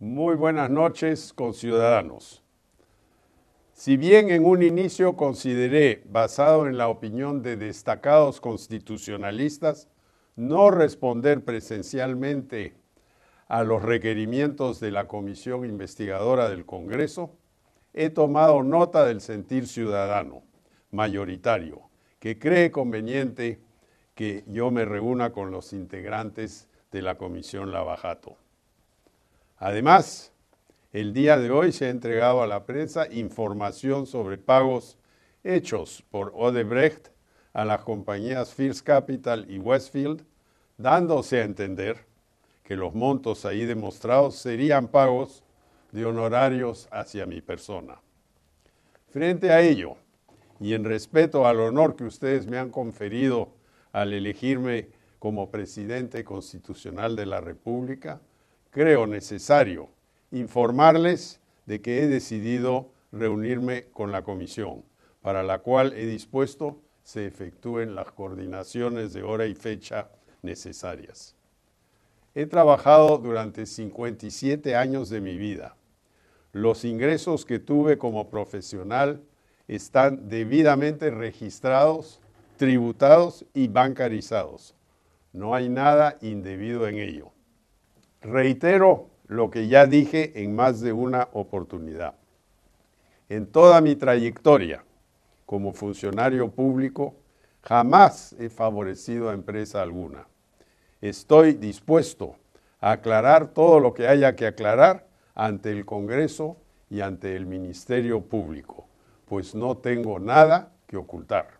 Muy buenas noches, conciudadanos. Si bien en un inicio consideré, basado en la opinión de destacados constitucionalistas, no responder presencialmente a los requerimientos de la Comisión Investigadora del Congreso, he tomado nota del sentir ciudadano mayoritario que cree conveniente que yo me reúna con los integrantes de la Comisión Lavajato. Además, el día de hoy se ha entregado a la prensa información sobre pagos hechos por Odebrecht a las compañías First Capital y Westfield, dándose a entender que los montos ahí demostrados serían pagos de honorarios hacia mi persona. Frente a ello, y en respeto al honor que ustedes me han conferido al elegirme como presidente constitucional de la República, creo necesario informarles de que he decidido reunirme con la comisión, para la cual he dispuesto se efectúen las coordinaciones de hora y fecha necesarias. He trabajado durante 57 años de mi vida. Los ingresos que tuve como profesional están debidamente registrados, tributados y bancarizados. No hay nada indebido en ello. Reitero lo que ya dije en más de una oportunidad. En toda mi trayectoria como funcionario público, jamás he favorecido a empresa alguna. Estoy dispuesto a aclarar todo lo que haya que aclarar ante el Congreso y ante el Ministerio Público, pues no tengo nada que ocultar.